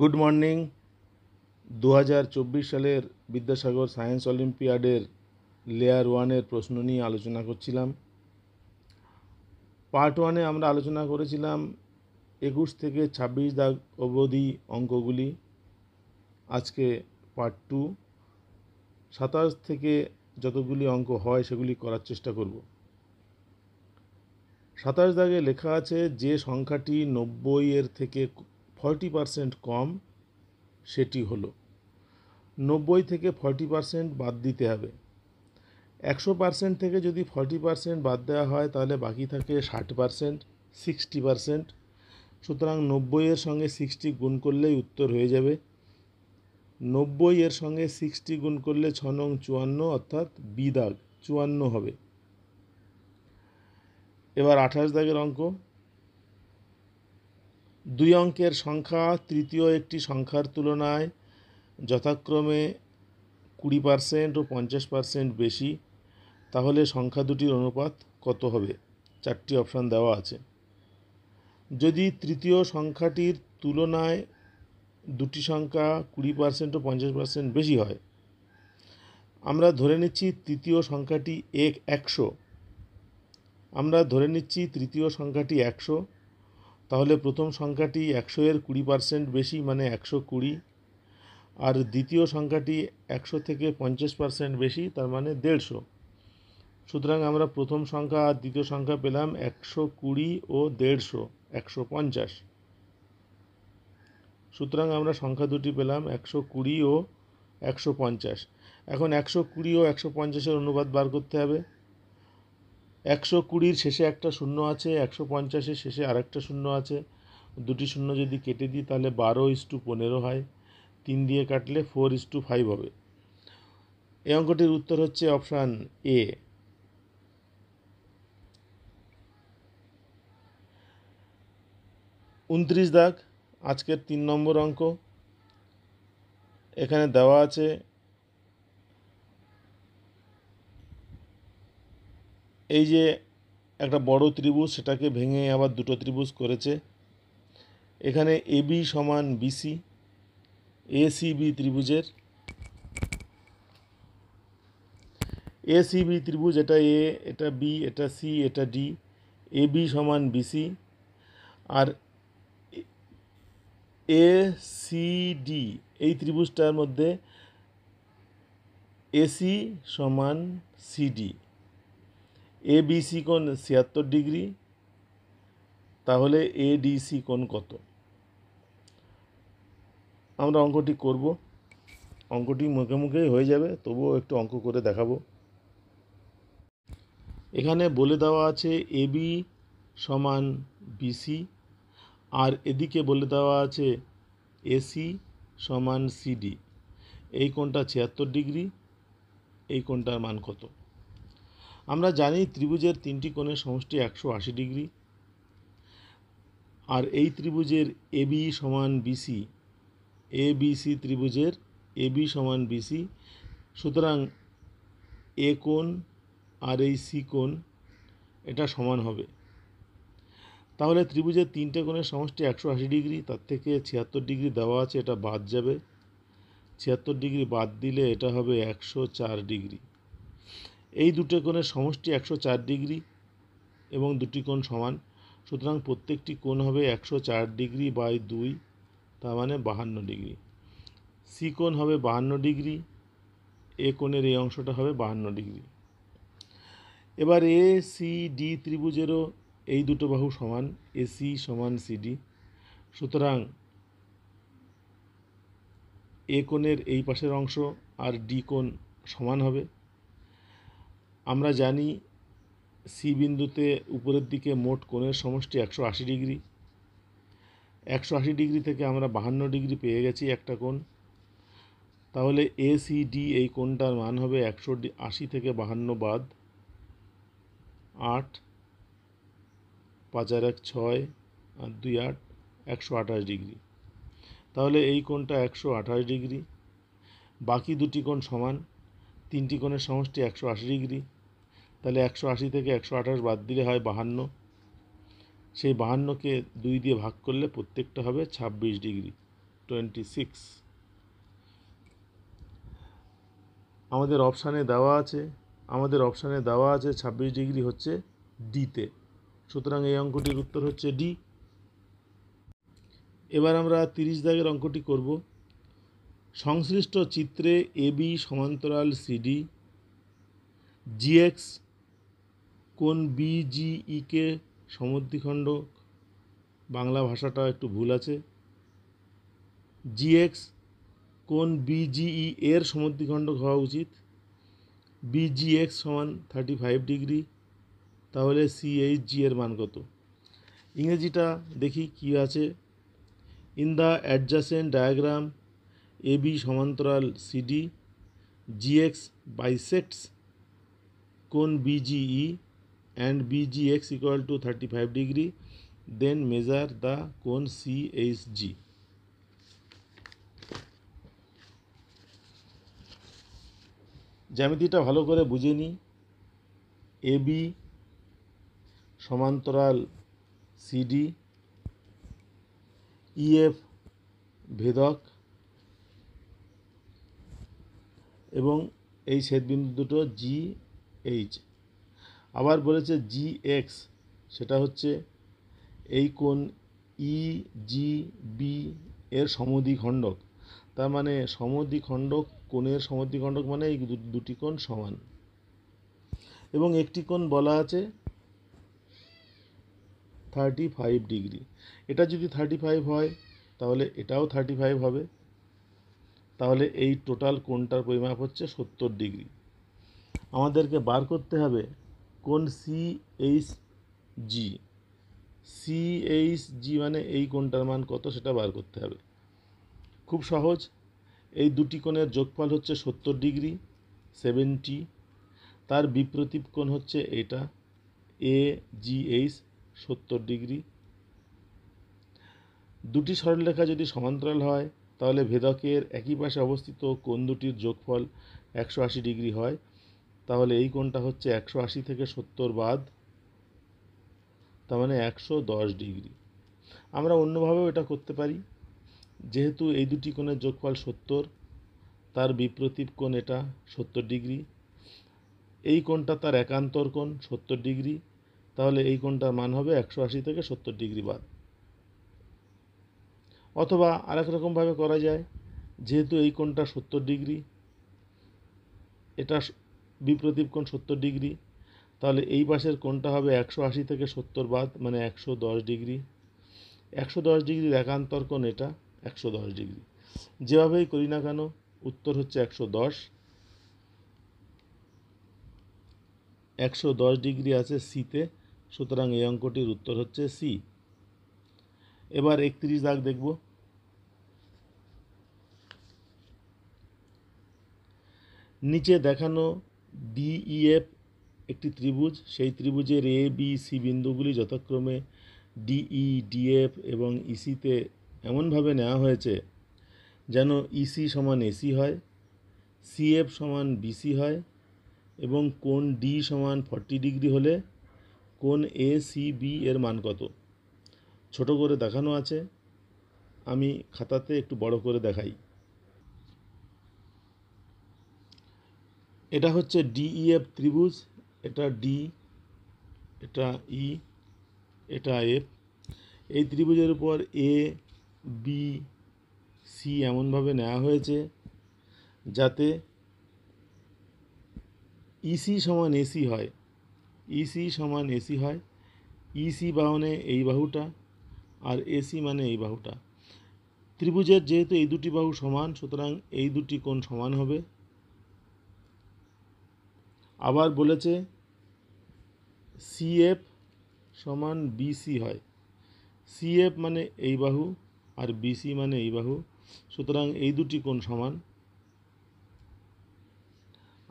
Good morning দু সালের Vidyasagar science অলিম্পিয়াডের layer ওয়ানের প্রশ্ন নিয়ে আলোচনা করছিলাম পার্ট ওয়ানে আমরা আলোচনা করেছিলাম একুশ থেকে ছাব্বিশ দাগ অবধি অঙ্কগুলি আজকে পার্ট টু সাতাশ থেকে যতগুলি অঙ্ক হয় সেগুলি করার চেষ্টা করব সাতাশ দাগে লেখা আছে যে সংখ্যাটি নব্বই এর থেকে ফর্টি পারসেন্ট কম সেটি হলো নব্বই থেকে ফর্টি পারসেন্ট বাদ দিতে হবে একশো পারসেন্ট থেকে যদি ফর্টি পারসেন্ট বাদ দেওয়া হয় তাহলে বাকি থাকে ষাট পারসেন্ট সিক্সটি পারসেন্ট সুতরাং নব্বইয়ের সঙ্গে সিক্সটি গুণ করলেই উত্তর হয়ে যাবে নব্বই এর সঙ্গে সিক্সটি গুণ করলে ছ নং চুয়ান্ন অর্থাৎ বি দাগ চুয়ান্ন হবে এবার আঠাশ দাগের অঙ্ক দুই অঙ্কের সংখ্যা তৃতীয় একটি সংখ্যার তুলনায় যথাক্রমে কুড়ি পার্সেন্ট ও পঞ্চাশ পার্সেন্ট বেশি তাহলে সংখ্যা দুটির অনুপাত কত হবে চারটি অপশান দেওয়া আছে যদি তৃতীয় সংখ্যাটির তুলনায় দুটি সংখ্যা কুড়ি পার্সেন্ট ও পঞ্চাশ পার্সেন্ট বেশি হয় আমরা ধরে নিচ্ছি তৃতীয় সংখ্যাটি এক একশো আমরা ধরে নিচ্ছি তৃতীয় সংখ্যাটি একশো তাহলে প্রথম সংখ্যাটি একশো এর কুড়ি পার্সেন্ট বেশি মানে একশো কুড়ি আর দ্বিতীয় সংখ্যাটি একশো থেকে পঞ্চাশ পার্সেন্ট বেশি তার মানে দেড়শো সুতরাং আমরা প্রথম সংখ্যা আর দ্বিতীয় সংখ্যা পেলাম একশো কুড়ি ও দেড়শো একশো পঞ্চাশ সুতরাং আমরা সংখ্যা দুটি পেলাম একশো কুড়ি ও একশো পঞ্চাশ এখন একশো কুড়ি ও একশো পঞ্চাশের অনুবাদ বার করতে হবে একশো কুড়ির শেষে একটা শূন্য আছে একশো পঞ্চাশের শেষে আরেকটা শূন্য আছে দুটি শূন্য যদি কেটে দিই তাহলে বারো ইস টু পনেরো হয় তিন দিয়ে কাটলে ফোর ইস টু ফাইভ হবে এই অঙ্কটির উত্তর হচ্ছে অপশান এ উনত্রিশ দাগ আজকের তিন নম্বর অঙ্ক এখানে দেওয়া আছে এই যে একটা বড় ত্রিভুজ সেটাকে ভেঙে আবার দুটো ত্রিভুজ করেছে এখানে এবি সমান বিসি এসিবি ত্রিভুজের এসিবি ত্রিভুজ এটা এ এটা বি এটা সি এটা ডি এবি সমান বিসি আর এ সি ডি এই ত্রিভুজটার মধ্যে এসি সমান সিডি এ এবিসি কোণ ছিয়াত্তর ডিগ্রি তাহলে এ এডিসি কোণ কত আমরা অঙ্কটি করব অঙ্কটি মুখে মুখেই হয়ে যাবে তবুও একটু অঙ্ক করে দেখাবো এখানে বলে দেওয়া আছে এ বি সমান বিসি আর এদিকে বলে দেওয়া আছে এসি সমান সিডি এই কোণটা ছিয়াত্তর ডিগ্রি এই কোণটার মান কত আমরা জানি ত্রিভুজের তিনটি কোণের সমষ্টি একশো আশি ডিগ্রি আর এই ত্রিভুজের এবি সমান বিসি এ বিসি ত্রিভুজের এবি সমান বিসি সুতরাং এ কোণ আর এই সি কোণ এটা সমান হবে তাহলে ত্রিভুজের তিনটে কোণের সমষ্টি একশো আশি ডিগ্রি তার থেকে ছিয়াত্তর ডিগ্রি দেওয়া আছে এটা বাদ যাবে ছিয়াত্তর ডিগ্রি বাদ দিলে এটা হবে একশো চার ডিগ্রি এই দুটো কোণের সমষ্টি একশো চার ডিগ্রি এবং দুটি কোণ সমান সুতরাং প্রত্যেকটি কোণ হবে একশো চার ডিগ্রি বাই দুই তার মানে বাহান্ন ডিগ্রি সি কোণ হবে বাহান্ন ডিগ্রি এ কোণের এই অংশটা হবে বাহান্ন ডিগ্রি এবার এ সি ডি ত্রিভুজেরও এই দুটো বাহু সমান এ সি সমান সিডি সুতরাং এ কোণের এই পাশের অংশ আর ডি কোণ সমান হবে আমরা জানি সি বিন্দুতে উপরের দিকে মোট কোণের সমষ্টি একশো আশি ডিগ্রি একশো আশি ডিগ্রি থেকে আমরা বাহান্ন ডিগ্রি পেয়ে গেছি একটা কোণ তাহলে এ সি ডি এই কোণটার মান হবে একশো আশি থেকে বাহান্ন বাদ আট পাঁচ আর এক ছয় আর দুই আট একশো আঠাশ ডিগ্রি তাহলে এই কোণটা একশো আঠাশ ডিগ্রি বাকি দুটি কোণ সমান তিনটি কোণের সমষ্টি একশো আশি ডিগ্রি তাহলে একশো আশি থেকে একশো আঠাশ বাদ দিলে হয় বাহান্ন সেই বাহান্নকে দুই দিয়ে ভাগ করলে প্রত্যেকটা হবে ছাব্বিশ ডিগ্রি টোয়েন্টি সিক্স আমাদের অপশানে দেওয়া আছে আমাদের অপশানে দেওয়া আছে ছাব্বিশ ডিগ্রি হচ্ছে ডিতে সুতরাং এই অঙ্কটির উত্তর হচ্ছে ডি এবার আমরা তিরিশ দাগের অঙ্কটি করব সংশ্লিষ্ট চিত্রে এবি সমান্তরাল সিডি জিএক্স কোন বিজিইকে e সমুদ্রিখণ্ড বাংলা ভাষাটা একটু ভুল আছে জিএক্স কোন বিজিই e এর সমুদ্রিখণ্ড হওয়া উচিত বিজিএক্স সমান থার্টি ফাইভ ডিগ্রি তাহলে সিএইচ জি এর মান কত ইংরেজিটা দেখি কি আছে in the adjacent diagram A B সমান্তরাল সিডি জিএক্স বাইসেক্টস কোন BGE and BGX equal to 35 degree then measure the cone CHG. জ্যামিতিটা ভালো করে বুঝে নি এ বি সমান্তরাল সিডি ইএফ e ভেদক এবং এই ছেদবিন্দু দুটো জি এইচ আবার বলেছে জি এক্স সেটা হচ্ছে এই কোণ ই জি বি এর সমদ্বিখণ্ডক তার মানে সমদ্বিখণ্ডক কোণের সমদ্বিখণ্ডক মানে এই দুটি কোণ সমান এবং একটি কোণ বলা আছে থার্টি ফাইভ ডিগ্রি এটা যদি থার্টি ফাইভ হয় তাহলে এটাও থার্টি ফাইভ হবে তাহলে এই টোটাল কোণটার পরিমাপ হচ্ছে সত্তর ডিগ্রি আমাদেরকে বার করতে হবে কোন C H G C H G মানে এই কোণটার মান কত সেটা বার করতে হবে খুব সহজ এই দুটি কোণের যোগফল হচ্ছে সত্তর ডিগ্রি সেভেন্টি তার বিপ্রতীপ কোণ হচ্ছে এটা এ জি এইচ সত্তর ডিগ্রি দুটি সরলরেখা যদি সমান্তরাল হয় তাহলে ভেদকের একই পাশে অবস্থিত কোণ দুটির যোগফল একশো আশি ডিগ্রি হয় তাহলে এই কোণটা হচ্ছে একশো আশি থেকে সত্তর বাদ তার মানে একশো দশ ডিগ্রি আমরা অন্যভাবেও এটা করতে পারি যেহেতু এই দুটি কোণের যোগফল সত্তর তার বিপ্রতীপ কোণ এটা সত্তর ডিগ্রি এই কোণটা তার একান্তর কোণ সত্তর ডিগ্রি তাহলে এই কোণটার মান হবে একশো আশি থেকে সত্তর ডিগ্রি বাদ অথবা আরেক রকমভাবে করা যায় যেহেতু এই কোণটা সত্তর ডিগ্রি এটা বিপ্রদীপ কোণ সত্তর ডিগ্রি তাহলে এই পাশের কোণটা হবে একশো আশি থেকে সত্তর বাদ মানে একশো দশ ডিগ্রি একশো দশ ডিগ্রির একান্তর কোণ এটা একশো দশ ডিগ্রি যেভাবেই করি না কেন উত্তর হচ্ছে একশো দশ একশো দশ ডিগ্রি আছে সিতে সুতরাং এই অঙ্কটির উত্তর হচ্ছে সি এবার একত্রিশ দাগ দেখব নিচে দেখানো ডিইএফ e একটি ত্রিভুজ সেই ত্রিভুজের এ বি সি বিন্দুগুলি যথাক্রমে ডিই ডিএফ e এবং ইসিতে e এমনভাবে নেওয়া হয়েছে যেন ইসি সমান এসি হয় সিএফ সমান বিসি হয় এবং কোন ডি সমান ফর্টি ডিগ্রি হলে কোন এ সি বি এর মান কত ছোট করে দেখানো আছে আমি খাতাতে একটু বড় করে দেখাই এটা হচ্ছে ডিইএফ e ত্রিভুজ এটা ডি এটা ই e, এটা এফ এই ত্রিভুজের উপর এ বি সি এমনভাবে নেওয়া হয়েছে যাতে ইসি e সমান এসি হয় ইসি সমান এসি হয় ইসি বাহনে এই বাহুটা আর এসি মানে এই বাহুটা ত্রিভুজের যেহেতু এই দুটি বাহু সমান সুতরাং এই দুটি কোণ সমান হবে আবার বলেছে সিএফ সমান বিসি হয় সিএফ মানে এই বাহু আর বিসি মানে এই বাহু সুতরাং এই দুটি কোণ সমান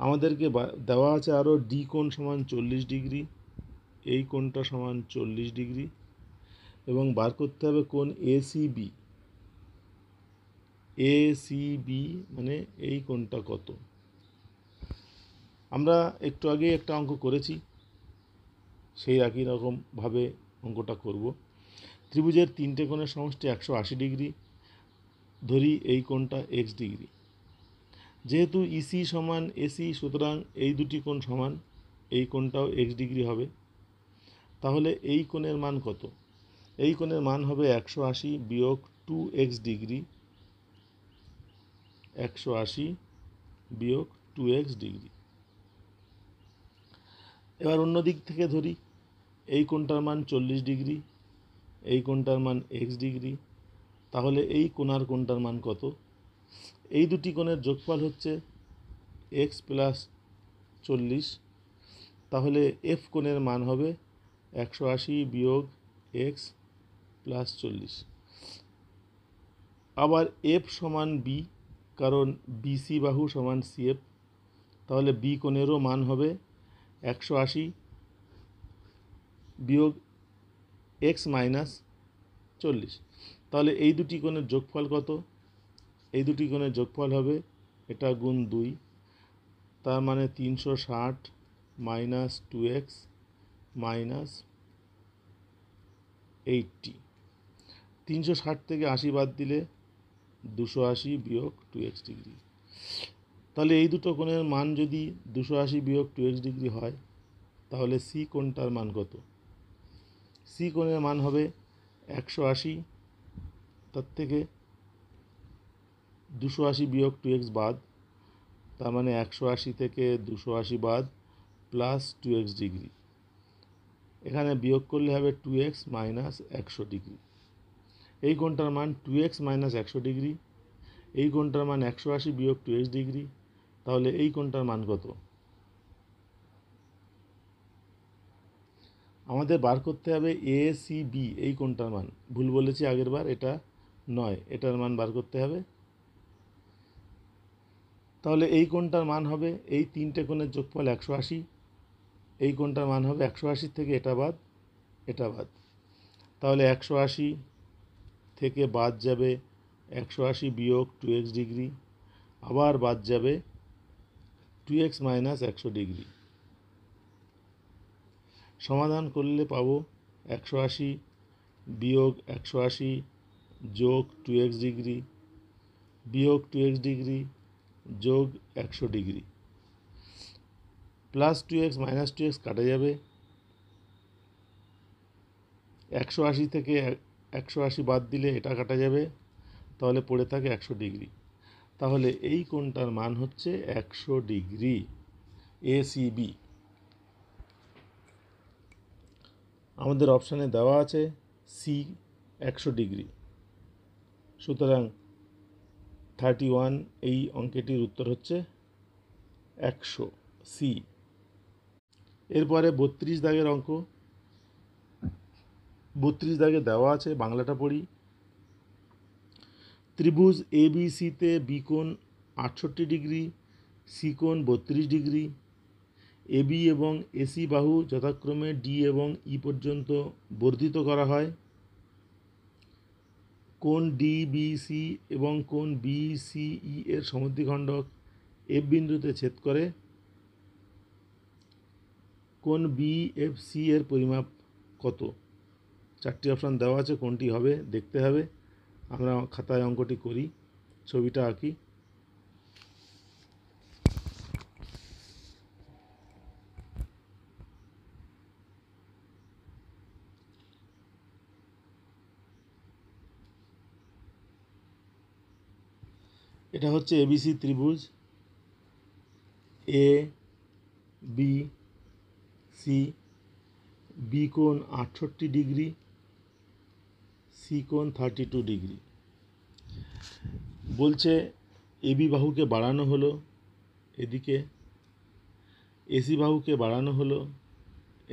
আমাদেরকে দেওয়া আছে আরও ডি কোণ সমান চল্লিশ ডিগ্রি এই কোণটা সমান চল্লিশ ডিগ্রি এবং বার করতে হবে কোণ এসিবি এসিবি মানে এই কোণটা কত আমরা একটু আগে একটা অঙ্ক করেছি সেই একই রকমভাবে অঙ্কটা করব ত্রিভুজের তিনটে কোণের সমষ্টি একশো আশি ডিগ্রি ধরি এই কোণটা এক্স ডিগ্রি যেহেতু ইসি e সমান এসি সুতরাং এই দুটি কোণ সমান এই কোণটাও এক্স ডিগ্রি হবে তাহলে এই কোণের মান কত এই কোণের মান হবে একশো আশি বিয়োগ টু এক্স ডিগ্রি একশো আশি বিয়োগ টু এক্স ডিগ্রি এবার অন্য দিক থেকে ধরি এই কোণটার মান চল্লিশ ডিগ্রি এই কোণটার মান এক্স ডিগ্রি তাহলে এই কোণার কোণটার মান কত এই দুটি কোণের যোগফল হচ্ছে এক্স প্লাস চল্লিশ তাহলে এফ কোণের মান হবে একশো আশি বিয়োগ এক্স প্লাস চল্লিশ আবার এফ সমান বি কারণ বিসি বাহু সমান সিএফ তাহলে বি কোণেরও মান হবে একশো আশি বিয়োগ এক্স মাইনাস চল্লিশ তাহলে এই দুটি কোণের যোগফল কত এই দুটি কোণের যোগফল হবে এটা গুণ দুই তার মানে তিনশো ষাট minus two X minus eighty তিনশো ষাট থেকে আশি বাদ দিলে দুশো আশি বিয়োগ টু এক্স ডিগ্রি তাহলে এই দুটো কোণের মান যদি দুশো আশি বিয়োগ টু এক্স ডিগ্রি হয় তাহলে সি কোণটার মান কত সি কোণের মান হবে একশো আশি তার থেকে দুশো আশি বিয়োগ টু এক্স বাদ তার মানে একশো আশি থেকে দুশো আশি বাদ প্লাস টু এক্স ডিগ্রি এখানে বিয়োগ করলে হবে টু এক্স মাইনাস একশো ডিগ্রি এই কোণটার মান টু এক্স মাইনাস একশো ডিগ্রি এই কোণটার মান একশো আশি বিয়োগ টু এক্স ডিগ্রি তাহলে এই কোনটার মান কত আমাদের বার করতে হবে এ সি বি এই কোনটার মান ভুল বলেছি আগের বার এটা নয় এটার মান বার করতে হবে তাহলে এই কোনটার মান হবে এই তিনটে কোণের যোগফল একশো আশি এই কোনটার মান হবে একশো আশি থেকে এটা বাদ এটা বাদ তাহলে একশো আশি থেকে বাদ যাবে একশো আশি বিয়োগ টু এক্স ডিগ্রি আবার বাদ যাবে টু এক্স মাইনাস একশো ডিগ্রি সমাধান করলে পাবো একশো আশি বিয়োগ একশো আশি যোগ টু এক্স ডিগ্রি বিয়োগ টু এক্স ডিগ্রি যোগ একশো degree plus two X minus two X কাটা যাবে একশো আশি থেকে একশো আশি বাদ দিলে এটা কাটা যাবে তাহলে পড়ে থাকে একশো ডিগ্রি তাহলে এই কোণটার মান হচ্ছে একশো ডিগ্রি এসিবি আমাদের অপশানে দেওয়া আছে সি একশো ডিগ্রি সুতরাং থার্টি ওয়ান এই অঙ্কেটির উত্তর হচ্ছে একশো সি এরপরে বত্রিশ দাগের অঙ্ক বত্রিশ দাগে দেওয়া আছে বাংলাটা পড়ি ত্রিভুজ এবিসিতে বিকোণ আটষট্টি ডিগ্রি সিকোণ বত্রিশ ডিগ্রি এবি এবং এসি বাহু যথাক্রমে ডি এবং ই e পর্যন্ত বর্ধিত করা হয় কোন ডিবিসি এবং কোন বি সি ই এর খণ্ডক এফ বিন্দুতে ছেদ করে কোন বি এফ সি এর পরিমাপ কত চারটি অপশান দেওয়া আছে কোনটি হবে দেখতে হবে আমরা খাতায় অঙ্কটি করি ছবিটা আঁকি এটা হচ্ছে এবিসি ত্রিভুজ এ বি সি বি কোণ আটষট্টি ডিগ্রি সিকোণ থার্টি টু ডিগ্রি বলছে এবি বাহুকে বাড়ানো হলো এদিকে এসি বাহুকে বাড়ানো হলো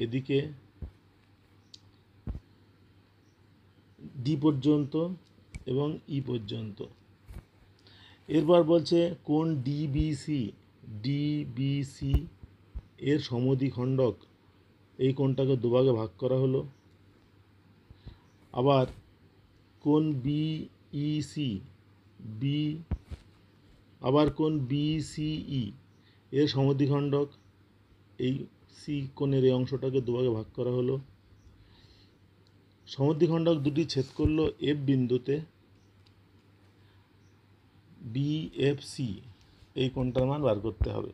এদিকে ডি পর্যন্ত এবং ই পর্যন্ত এরপর বলছে কোন ডিবিসি ডিবিসি এর খণ্ডক এই কোণটাকে দুভাগে ভাগ করা হলো আবার কোন বিইসি বি e, আবার কোন বিসিই e? এর সমদ্বিখণ্ডক এই সি কোণের এই অংশটাকে দুভাগে ভাগ করা হলো সমদ্বিখণ্ডক দুটি ছেদ করল এফ বিন্দুতে বিএফসি এই কোণটার মান বার করতে হবে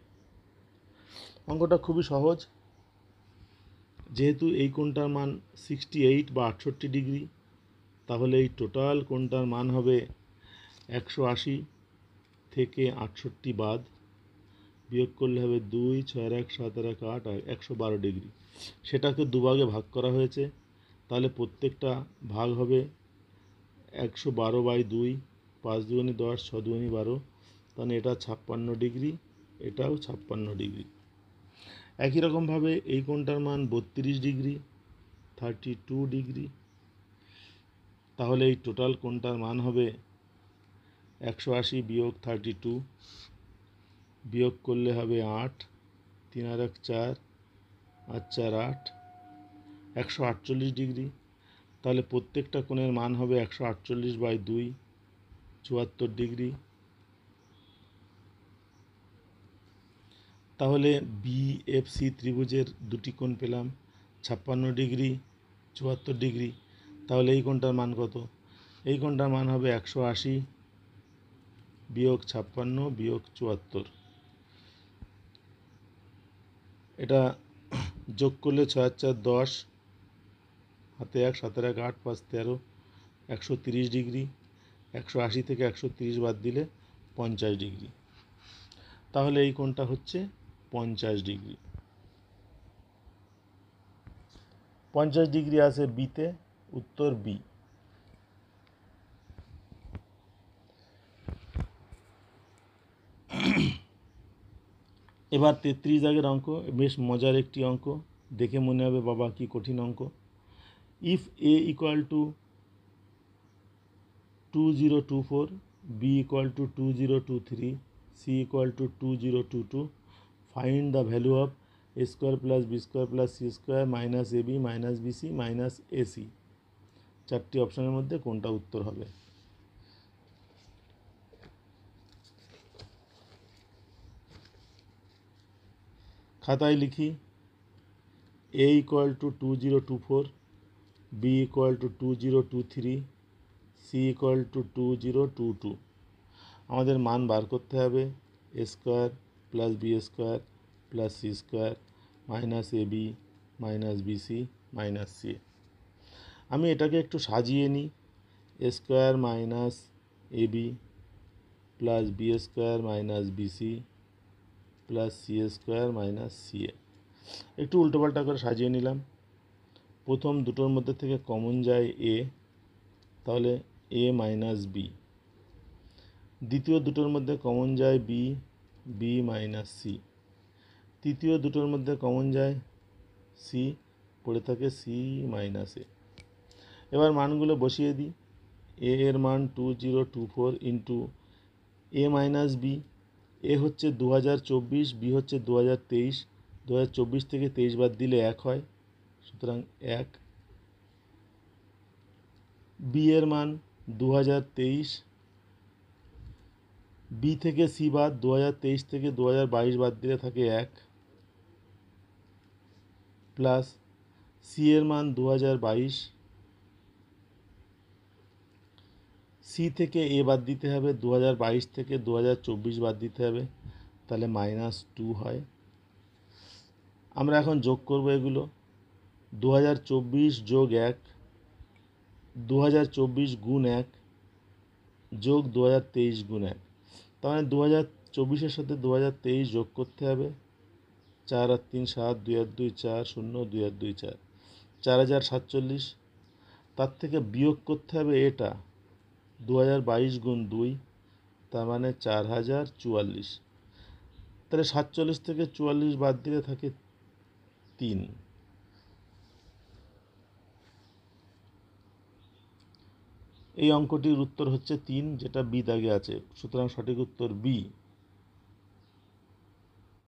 অঙ্কটা খুবই সহজ যেহেতু এই কোণটার মান সিক্সটি এইট বা আটষট্টি ডিগ্রি তাহলে এই টোটাল কোনটার মান হবে একশো আশি থেকে আটষট্টি বাদ বিয়োগ করলে হবে দুই ছয় এক সাত এক আট আর একশো বারো ডিগ্রি সেটাকে দুভাগে ভাগ করা হয়েছে তাহলে প্রত্যেকটা ভাগ হবে একশো বারো বাই দুই পাঁচ দুগুনি দশ ছ দুগুনি বারো তাহলে এটা ছাপ্পান্ন ডিগ্রি এটাও ছাপ্পান্ন ডিগ্রি একই রকমভাবে এই কোনটার মান বত্রিশ ডিগ্রি থার্টি টু ডিগ্রি তাহলে এই টোটাল কোনটার মান হবে একশো আশি বিয়োগ থার্টি টু বিয়োগ করলে হবে আট তিন আর এক চার আর চার আট একশো আটচল্লিশ ডিগ্রি তাহলে প্রত্যেকটা কোণের মান হবে একশো আটচল্লিশ বাই দুই চুয়াত্তর ডিগ্রি তাহলে বিএফসি ত্রিভুজের দুটি কোণ পেলাম ছাপ্পান্ন ডিগ্রি চুয়াত্তর ডিগ্রি তাহলে এই কোণটার মান কত এই কোণটার মান হবে একশো আশি বিয়োগ ছাপ্পান্ন বিয়োগ চুয়াত্তর এটা যোগ করলে ছয় চার দশ হাতে এক সাতের এক আট পাঁচ তেরো একশো তিরিশ ডিগ্রি একশো আশি থেকে একশো তিরিশ বাদ দিলে পঞ্চাশ ডিগ্রি তাহলে এই কোণটা হচ্ছে পঞ্চাশ ডিগ্রি পঞ্চাশ ডিগ্রি আছে বিতে उत्तर बी এবারে 33 জাগের অংক বেশ মজার একটি অংক দেখে মনে হবে বাবা কি কঠিন অংক if a = 2024 b = 2023 c = 2022 find the value of a square plus b square plus c square minus ab minus bc minus ac চারটি অপশনের মধ্যে কোনটা উত্তর হবে খাতায় লিখি A equal to two zero two four B equal to two zero two three C equal to two zero two two আমাদের মান বার করতে হবে A square plus B square plus C square minus A B minus BC minus C A আমি এটাকে একটু সাজিয়ে নিই A square minus A B plus B square minus BC plus C square minus C A একটু উল্টোপাল্টা করে সাজিয়ে নিলাম প্রথম দুটোর মধ্যে থেকে কমন যায় এ তাহলে এ মাইনাস বি দ্বিতীয় দুটোর মধ্যে কমন যায় বি বি মাইনাস সি তৃতীয় দুটোর মধ্যে কমন যায় সি পড়ে থাকে সি মাইনাস এ এবার মানগুলো বসিয়ে দিই এ এর মান two zero two four into A minus B এ হচ্ছে দু হাজার চব্বিশ বি হচ্ছে দু হাজার তেইশ দু হাজার চব্বিশ থেকে তেইশ বাদ দিলে এক হয় সুতরাং এক বি এর মান দু হাজার তেইশ বি থেকে সি বাদ দু হাজার তেইশ থেকে দু হাজার বাইশ বাদ দিলে থাকে এক প্লাস সি এর মান দু হাজার বাইশ সি থেকে এ বাদ দিতে হবে দু থেকে দু বাদ দিতে হবে তাহলে মাইনাস টু হয় আমরা এখন যোগ করব এগুলো দু যোগ এক দু গুণ এক যোগ দু গুণ এক তার মানে দু চব্বিশের সাথে দু যোগ করতে হবে চার আর তিন সাত দুই আর দুই চার শূন্য দুই আর দুই চার চার হাজার সাতচল্লিশ তার থেকে বিয়োগ করতে হবে এটা দু হাজার বাইশ গুণ দুই তার মানে চার হাজার চুয়াল্লিশ তাহলে সাতচল্লিশ থেকে চুয়াল্লিশ বাদ দিলে থাকে তিন এই অঙ্কটির উত্তর হচ্ছে তিন যেটা বি দাগে আছে সুতরাং সঠিক উত্তর বি